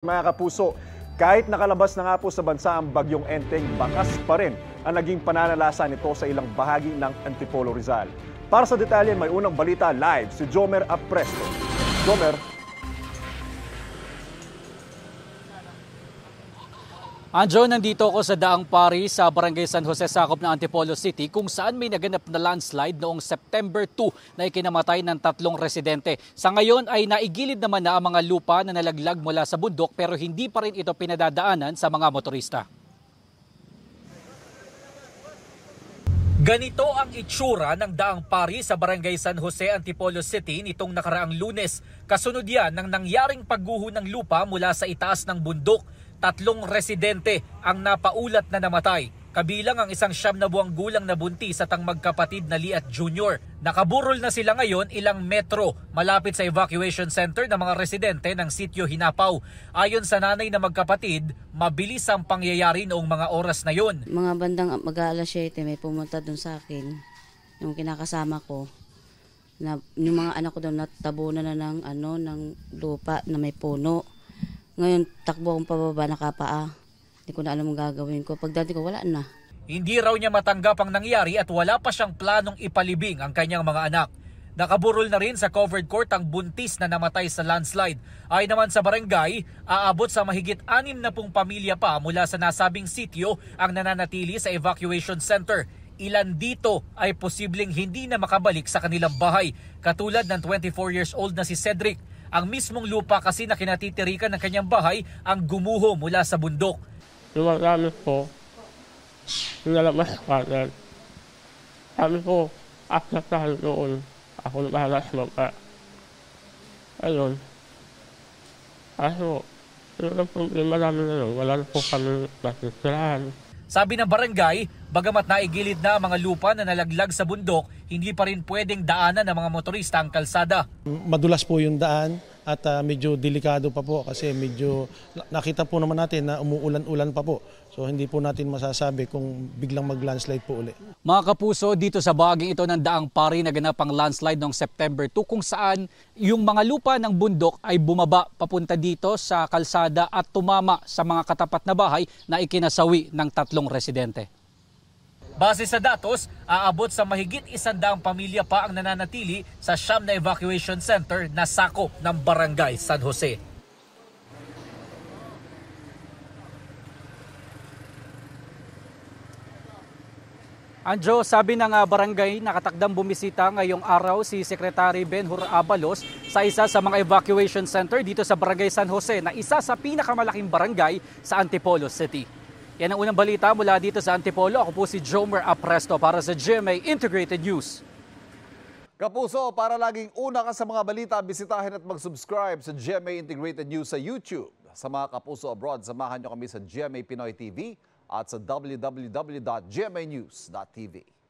Mga kapuso, kahit nakalabas na nga po sa bansa ang bagyong Enteng, bakas pa rin ang naging pananalasa nito sa ilang bahagi ng Antipolo Rizal. Para sa detalye, may unang balita live si Jomer Apresto. Jomer, Anjo, nandito ako sa Daang Pari sa Barangay San Jose, sakop ng Antipolo City kung saan may naganap na landslide noong September 2 na ikinamatay ng tatlong residente. Sa ngayon ay naigilid naman na ang mga lupa na nalaglag mula sa bundok pero hindi pa rin ito pinadadaanan sa mga motorista. Ganito ang itsura ng daang pari sa barangay San Jose, Antipolo City nitong nakaraang lunes. Kasunod yan ng nangyaring pagguho ng lupa mula sa itaas ng bundok tatlong residente ang napaulat na namatay kabilang ang isang siyam na buwang gulang na buntis at ang magkapatid na Liat Jr. Nakaburol na sila ngayon ilang metro malapit sa evacuation center ng mga residente ng sitio Hinapaw. Ayon sa nanay na magkapatid, mabilis ang pangyayari noong mga oras na yon. Mga bandang mag-aalas 7 may pumunta doon sa akin, yung kinakasama ko. Na, yung mga anak ko doon natabunan na ng ano ng lupa na may puno. Ngayon, takbo akong pababa, nakapaa. Hindi ko na alam ang gagawin ko. Pagdating ko, wala na. Hindi raw niya matanggap ang nangyari at wala pa siyang planong ipalibing ang kanyang mga anak. Nakaburol na rin sa covered court ang buntis na namatay sa landslide. Ay naman sa barangay, aabot sa mahigit 60 pamilya pa mula sa nasabing sityo ang nananatili sa evacuation center. Ilan dito ay posibleng hindi na makabalik sa kanilang bahay, katulad ng 24 years old na si Cedric ang mismong lupa kasi na kinatitirikan ng kanyang bahay ang gumuho mula sa bundok. Lumagamit po, nilalabas kagad. Sabi ko, after tayo noon, ako nakalas baba. Ayun. Kaso, yun ang problema namin na yun. Wala na po kami matitirahan. Sabi ng barangay, bagamat naigilid na mga lupa na nalaglag sa bundok, hindi pa rin pwedeng daanan ng mga motorista ang kalsada. Madulas po yung daan, at uh, medyo delikado pa po kasi medyo nakita po naman natin na umuulan-ulan pa po. So hindi po natin masasabi kung biglang mag-landslide po uli. Mga kapuso, dito sa bahaging ito ng Daang Pari ganap ang landslide noong September 2 kung saan yung mga lupa ng bundok ay bumaba papunta dito sa kalsada at tumama sa mga katapat na bahay na ikinasawi ng tatlong residente. Base sa datos, aabot sa mahigit isandaang pamilya pa ang nananatili sa siyam na evacuation center na sakop ng barangay San Jose. Anjo, sabi ng ah, barangay nakatakdang bumisita ngayong araw si Secretary Benhur Abalos sa isa sa mga evacuation center dito sa Barangay San Jose na isa sa pinakamalaking barangay sa Antipolo City. Yan ang unang balita mula dito sa Antipolo. Ako po si Jomer Apresto para sa GMA Integrated News. Kapuso, para laging una ka sa mga balita, bisitahin at mag-subscribe sa GMA Integrated News sa YouTube. Sa mga Kapuso Abroad, samahan niyo kami sa GMA Pinoy TV at sa www.gmanews.tv.